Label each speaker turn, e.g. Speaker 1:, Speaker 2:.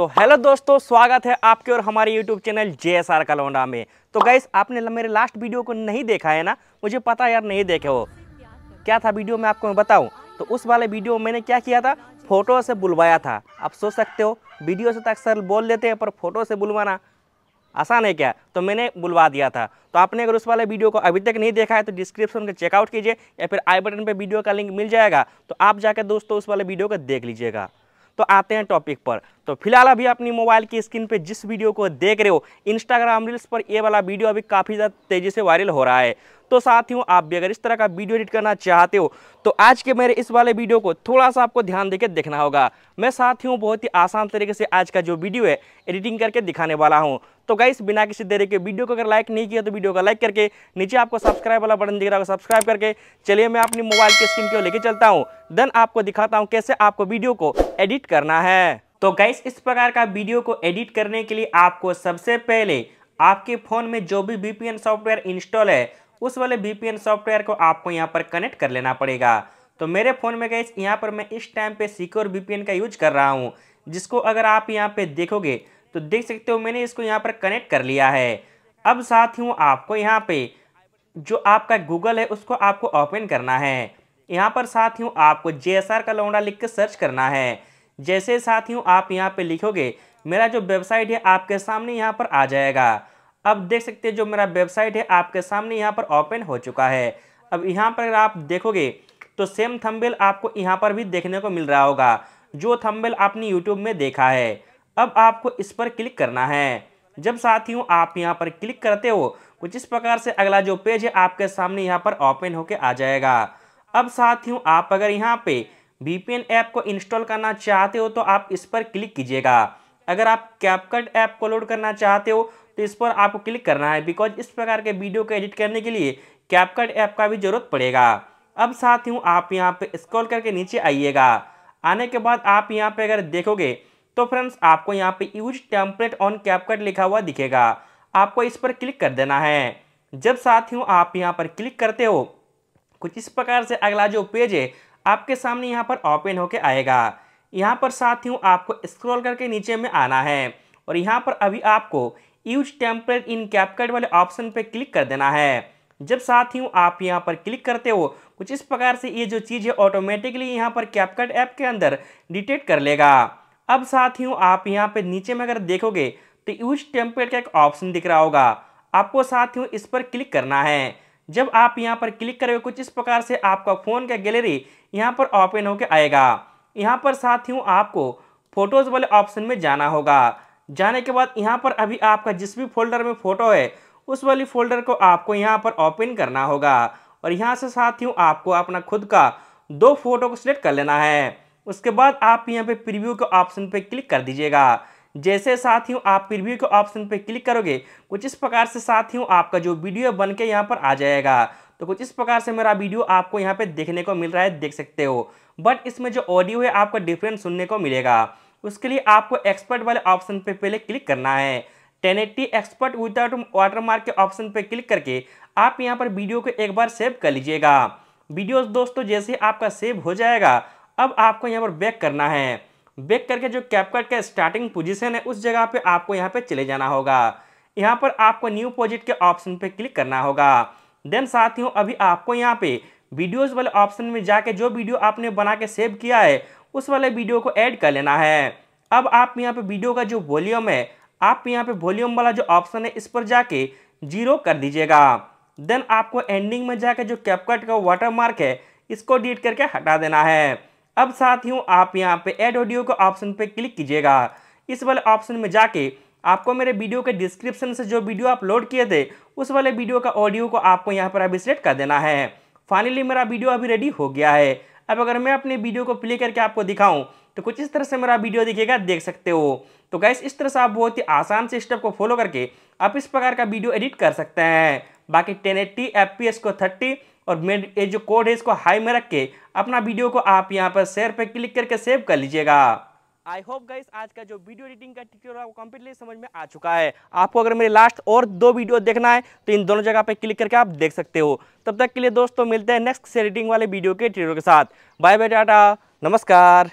Speaker 1: तो हेलो दोस्तों स्वागत है आपके और हमारे YouTube channel J S R Kalaunda में तो गैस आपने मेरे लास्ट वीडियो को नहीं देखा है ना मुझे पता यार नहीं देखे हो क्या था वीडियो में आपको मैं बताऊं तो उस वाले वीडियो में मैंने क्या किया था फ़ोटो से बुलवाया था आप सोच सकते हो वीडियो से तो अक्सर बोल देते हैं पर फ़ोटो से बुलवाना आसान है क्या तो मैंने बुलवा दिया था तो आपने अगर उस वाले वीडियो को अभी तक नहीं देखा है तो डिस्क्रिप्शन में चेकआउट कीजिए या फिर आई बटन पर वीडियो का लिंक मिल जाएगा तो आप जाकर दोस्तों उस वाले वीडियो को देख लीजिएगा तो आते हैं टॉपिक पर तो फिलहाल अभी अपनी मोबाइल की स्क्रीन पे जिस वीडियो को देख रहे हो इंस्टाग्राम रील्स पर ये वाला वीडियो अभी काफ़ी ज़्यादा तेज़ी से वायरल हो रहा है तो साथियों आप भी अगर इस तरह का वीडियो एडिट करना चाहते हो तो आज के मेरे इस वाले वीडियो को थोड़ा सा आपको ध्यान देकर देखना होगा मैं साथियों बहुत ही आसान तरीके से आज का जो वीडियो है एडिटिंग करके दिखाने वाला हूँ तो गाइस बिना किसी देरी के वीडियो को अगर लाइक नहीं किया तो वीडियो को लाइक करके नीचे आपको सब्सक्राइब वाला बटन दिख रहा होगा सब्सक्राइब करके चलिए मैं अपनी मोबाइल की स्क्रीन को लेकर चलता हूँ देन आपको दिखाता हूँ कैसे आपको वीडियो को एडिट करना है तो गाइस इस प्रकार का वीडियो को एडिट करने के लिए आपको सबसे पहले आपके फ़ोन में जो भी वीपीएन सॉफ्टवेयर इंस्टॉल है उस वाले बी सॉफ्टवेयर को आपको यहाँ पर कनेक्ट कर लेना पड़ेगा तो मेरे फ़ोन में गए यहाँ पर मैं इस टाइम पे सिक्योर बी का यूज कर रहा हूँ जिसको अगर आप यहाँ पे देखोगे तो देख सकते हो मैंने इसको यहाँ पर कनेक्ट कर लिया है अब साथ ही आपको यहाँ पे जो आपका गूगल है उसको आपको ओपन करना है यहाँ पर साथियों आपको जे का लौंडा लिख कर सर्च करना है जैसे साथियों आप यहाँ पर लिखोगे मेरा जो वेबसाइट है आपके सामने यहाँ पर आ जाएगा अब देख सकते हैं जो मेरा वेबसाइट है आपके सामने यहाँ पर ओपन हो चुका है अब यहाँ पर अगर आप देखोगे तो सेम थम्बेल आपको यहाँ पर भी देखने को मिल रहा होगा जो थम्बेल आपने यूट्यूब में देखा है अब आपको इस पर क्लिक करना है जब साथियों आप यहाँ पर क्लिक करते हो कुछ इस प्रकार से अगला जो पेज है आपके सामने यहाँ पर ओपन होकर आ जाएगा अब साथियों आप अगर यहाँ पे वीपीएन ऐप को इंस्टॉल करना चाहते हो तो आप इस पर क्लिक कीजिएगा अगर आप कैपकट ऐप को लोड करना चाहते हो तो इस पर आपको क्लिक करना है बिकॉज इस प्रकार के वीडियो को एडिट करने के लिए कैपकट ऐप का भी ज़रूरत पड़ेगा अब साथियों आप यहाँ पे स्क्रॉल करके नीचे आइएगा आने के बाद आप यहाँ पे अगर देखोगे तो फ्रेंड्स आपको यहाँ पे यूज टेम्पलेट ऑन कैपकट लिखा हुआ दिखेगा आपको इस पर क्लिक कर देना है जब साथियों आप यहाँ पर क्लिक करते हो कुछ इस प्रकार से अगला जो पेज है आपके सामने यहाँ पर ओपन होके आएगा यहाँ पर साथियों आपको स्क्रॉल करके नीचे में आना है और यहाँ पर अभी आपको यूज टेम्पलेट इन कैपकट वाले ऑप्शन पर क्लिक कर देना है जब साथियों आप यहाँ पर क्लिक करते हो कुछ इस प्रकार से ये जो चीज़ है ऑटोमेटिकली यहाँ पर कैपकट ऐप के अंदर डिटेक्ट कर लेगा अब साथियों आप यहाँ पर नीचे में अगर देखोगे तो यूज टेम्पलेट का एक ऑप्शन दिख रहा होगा आपको साथियों इस पर क्लिक करना है जब आप यहाँ पर क्लिक करोगे कुछ इस प्रकार से आपका फ़ोन का गैलरी यहाँ पर ओपन होकर आएगा यहाँ पर साथियों आपको फोटोज़ वाले ऑप्शन में जाना होगा जाने के बाद यहाँ पर अभी आपका जिस भी फोल्डर में फ़ोटो है उस वाली फोल्डर को आपको यहाँ पर ओपन करना होगा और यहाँ से साथियों आपको अपना खुद का दो फोटो को सिलेक्ट कर लेना है उसके बाद आप यहाँ पे प्रीव्यू के ऑप्शन पे क्लिक कर दीजिएगा जैसे साथियों आप प्रीव्यू के ऑप्शन पे क्लिक करोगे कुछ इस प्रकार से साथ ही आपका जो वीडियो बन के यहाँ पर आ जाएगा तो कुछ इस प्रकार से मेरा वीडियो आपको यहाँ पे देखने को मिल रहा है देख सकते हो बट इसमें जो ऑडियो है आपका डिफरेंट सुनने को मिलेगा उसके लिए आपको एक्सपर्ट वाले ऑप्शन पे पहले क्लिक करना है 1080 एक्सपर्ट विदाउट वाटरमार्क के ऑप्शन पे क्लिक करके आप यहाँ पर वीडियो को एक बार सेव कर लीजिएगा वीडियो दोस्तों जैसे आपका सेव हो जाएगा अब आपको यहाँ पर बैक करना है बैक करके जो कैपकट का स्टार्टिंग पोजीशन है उस जगह पे आपको यहाँ पे चले जाना होगा यहाँ पर आपको न्यू प्रोजेक्ट के ऑप्शन पे क्लिक करना होगा देन साथियों अभी आपको यहाँ पे वीडियोज़ वाले ऑप्शन में जाके जो वीडियो आपने बना के सेव किया है उस वाले वीडियो को ऐड कर लेना है अब आप यहाँ पे वीडियो का जो वॉल्यूम है आप यहाँ पे वॉल्यूम वाला जो ऑप्शन है इस पर जाके जीरो कर दीजिएगा देन आपको एंडिंग में जाके जो कैपकट का वाटर मार्क है इसको डिलीट करके हटा देना है अब साथियों आप यहाँ पे एड ऑडियो के ऑप्शन पर क्लिक कीजिएगा इस वाले ऑप्शन में जाके आपको मेरे वीडियो के डिस्क्रिप्शन से जो वीडियो अपलोड किए थे उस वाले वीडियो का ऑडियो को आपको यहाँ पर अभी सेलेक्ट कर देना है फाइनली मेरा वीडियो अभी रेडी हो गया है अब अगर मैं अपने वीडियो को प्ले करके आपको दिखाऊं तो कुछ इस तरह से मेरा वीडियो दिखेगा देख सकते हो तो गैस इस तरह से आप बहुत ही आसान से स्टेप को फॉलो करके आप इस प्रकार का वीडियो एडिट कर सकते हैं बाकी टेन एट्टी को थर्टी और मेरे ये जो कोड है इसको हाई में रख के अपना वीडियो को आप यहाँ पर शेयर पर क्लिक करके सेव कर लीजिएगा आई होप गाइस आज का जो वीडियो एडिटिंग का ट्यूटोरियल आपको कंप्लीटली समझ में आ चुका है आपको अगर मेरे लास्ट और दो वीडियो देखना है तो इन दोनों जगह पे क्लिक करके आप देख सकते हो तब तक के लिए दोस्तों मिलते हैं नेक्स्ट एडिटिंग वाले वीडियो के ट्यूटोरियल के साथ बाय बाय टाटा नमस्कार